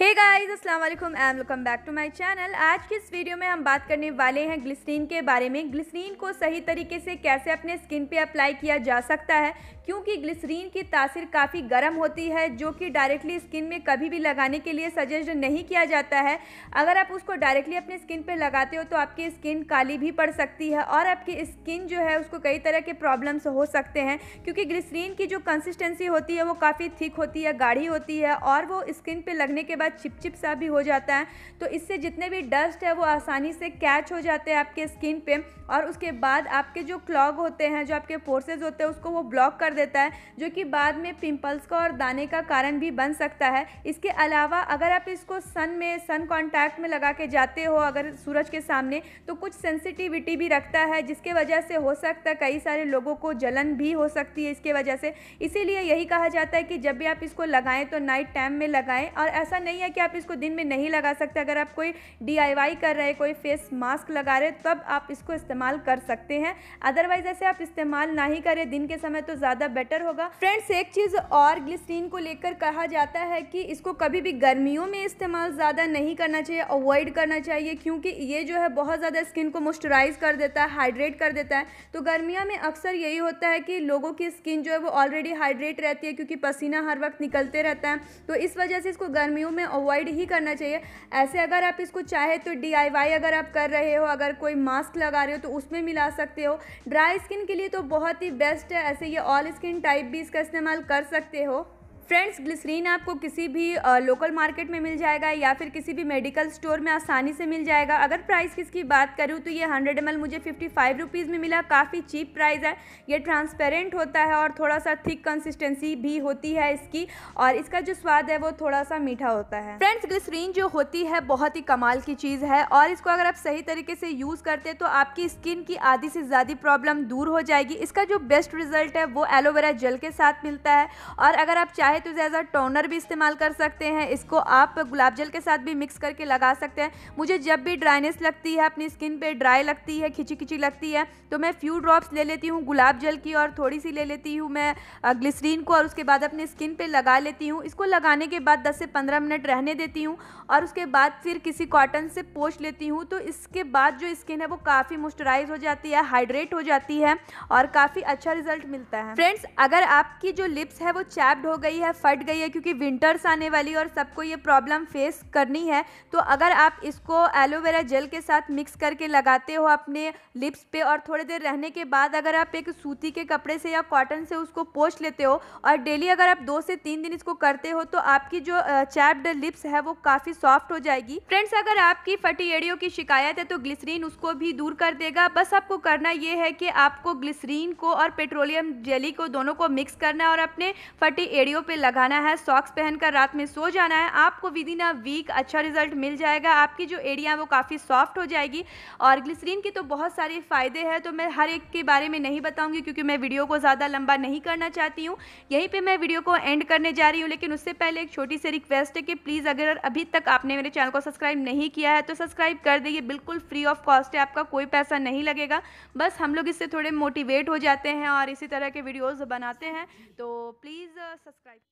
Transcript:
हे guys अस्सलाम वालेकुम and welcome back to my channel आज की इस वीडियो में हम बात करने वाले हैं ग्लिसरीन के बारे में ग्लिसरीन को सही तरीके से कैसे अपने स्किन पे अप्लाई किया जा सकता है क्योंकि ग्लिसरीन की तासीर काफ़ी गर्म होती है जो कि डायरेक्टली स्किन में कभी भी लगाने के लिए सजेस्ट नहीं किया जाता है अगर आप उसको डायरेक्टली अपने स्किन पर लगाते हो तो आपकी स्किन काली भी पड़ सकती है और आपकी स्किन जो है उसको कई तरह के प्रॉब्लम्स हो सकते हैं क्योंकि ग्लिसरीन की जो कंसिस्टेंसी होती है वो काफ़ी थिक होती है गाढ़ी होती है और वो स्किन पर लगने के बाद बाद चिपचिप सा भी हो जाता है तो इससे जितने भी डस्ट है वो आसानी से कैच हो जाते हैं आपके स्किन पे और उसके बाद आपके जो क्लॉग होते हैं जो आपके फोर्सेज होते हैं उसको वो ब्लॉक कर देता है जो कि बाद में पिंपल्स का और दाने का कारण भी बन सकता है इसके अलावा अगर आप इसको सन में सन कॉन्टैक्ट में लगा के जाते हो अगर सूरज के सामने तो कुछ सेंसिटिविटी भी रखता है जिसके वजह से हो सकता है कई सारे लोगों को जलन भी हो सकती है इसके वजह से इसीलिए यही कहा जाता है कि जब भी आप इसको लगाएं तो नाइट टाइम में लगाएं और ऐसा नहीं नहीं है कि आप इसको दिन में नहीं लगा सकते अगर आप कोई डी कर रहे कोई फेस मास्क लगा रहे तब आप इसको इस्तेमाल कर सकते हैं अदरवाइज ऐसे आप इस्तेमाल ना ही करें दिन के समय तो ज़्यादा बेटर होगा फ्रेंड्स एक चीज़ और ग्लिस्टीन को लेकर कहा जाता है कि इसको कभी भी गर्मियों में इस्तेमाल ज़्यादा नहीं करना चाहिए अवॉइड करना चाहिए क्योंकि ये जो है बहुत ज़्यादा स्किन को मॉइस्चराइज कर देता है हाइड्रेट कर देता है तो गर्मियों में अक्सर यही होता है कि लोगों की स्किन जो है वो ऑलरेडी हाइड्रेट रहती है क्योंकि पसीना हर वक्त निकलते रहता है तो इस वजह से इसको गर्मियों में अवॉइड ही करना चाहिए ऐसे अगर आप इसको चाहे तो डी अगर आप कर रहे हो अगर कोई मास्क लगा रहे हो तो उसमें मिला सकते हो ड्राई स्किन के लिए तो बहुत ही बेस्ट है ऐसे ये ऑल स्किन टाइप भी इसका इस्तेमाल कर सकते हो फ्रेंड्स ग्लिसरीन आपको किसी भी लोकल मार्केट में मिल जाएगा या फिर किसी भी मेडिकल स्टोर में आसानी से मिल जाएगा अगर प्राइस इसकी बात करूँ तो ये हंड्रेड एम मुझे फिफ्टी फाइव रुपीज़ में मिला काफ़ी चीप प्राइस है ये ट्रांसपेरेंट होता है और थोड़ा सा थिक कंसिस्टेंसी भी होती है इसकी और इसका जो स्वाद है वो थोड़ा सा मीठा होता है फ्रेंड्स ग्लिसरीन जो होती है बहुत ही कमाल की चीज़ है और इसको अगर आप सही तरीके से यूज़ करते तो आपकी स्किन की आधी से ज़्यादा प्रॉब्लम दूर हो जाएगी इसका जो बेस्ट रिजल्ट है वो एलोवेरा जेल के साथ मिलता है और अगर आप चाहे चाहे तो एज अ टोनर भी इस्तेमाल कर सकते हैं इसको आप गुलाब जल के साथ भी मिक्स करके लगा सकते हैं मुझे जब भी ड्राइनेस लगती है अपनी स्किन पे ड्राई लगती है खिंची खिंची लगती है तो मैं फ्यू ड्रॉप्स ले लेती हूँ गुलाब जल की और थोड़ी सी ले लेती हूँ मैं ग्लिसरीन को और उसके बाद अपने स्किन पर लगा लेती हूँ इसको लगाने के बाद दस से पंद्रह मिनट रहने देती हूँ और उसके बाद फिर किसी कॉटन से पोच लेती हूँ तो इसके बाद जो स्किन है वो काफ़ी मॉइस्चराइज हो जाती है हाइड्रेट हो जाती है और काफ़ी अच्छा रिजल्ट मिलता है फ्रेंड्स अगर आपकी जो लिप्स है वो चैप्ड हो गई है है फट गई है क्योंकि विंटर्स आने वाली और सबको ये प्रॉब्लम फेस करनी है तो अगर आप इसको एलोवेरा जेल के साथ मिक्स करके लगाते हो अपने लिप्स पे और थोड़ी देर रहने के बाद अगर आप एक सूती के कपड़े से या कॉटन से उसको पोच लेते हो और डेली अगर आप दो से तीन दिन इसको करते हो तो आपकी जो चैप्ड लिप्स है वो काफ़ी सॉफ्ट हो जाएगी फ्रेंड्स अगर आपकी फटी एड़ियों की शिकायत है तो ग्लिसरीन उसको भी दूर कर देगा बस आपको करना ये है कि आपको ग्लिसरीन को और पेट्रोलियम जेली को दोनों को मिक्स करना है और अपने फटी एड़ियों पर लगाना है सॉक्स पहनकर रात में सो जाना है आपको विद इन अ वीक अच्छा रिजल्ट मिल जाएगा आपकी जो एडिया है वो काफ़ी सॉफ्ट हो जाएगी और ग्लिसरीन के तो बहुत सारे फ़ायदे हैं तो मैं हर एक के बारे में नहीं बताऊँगी क्योंकि मैं वीडियो को ज़्यादा लंबा नहीं करना चाहती हूँ यहीं पर मैं वीडियो को एंड करने जा रही हूँ लेकिन उससे पहले एक छोटी सी रिक्वेस्ट है कि प्लीज़ अगर अभी तक आपने मेरे चैनल को सब्सक्राइब नहीं किया है तो सब्सक्राइब कर दीजिए बिल्कुल फ्री ऑफ कॉस्ट है आपका कोई पैसा नहीं लगेगा बस हम लोग इससे थोड़े मोटिवेट हो जाते हैं और इसी तरह के वीडियोज़ बनाते हैं तो प्लीज़ सब्सक्राइब uh,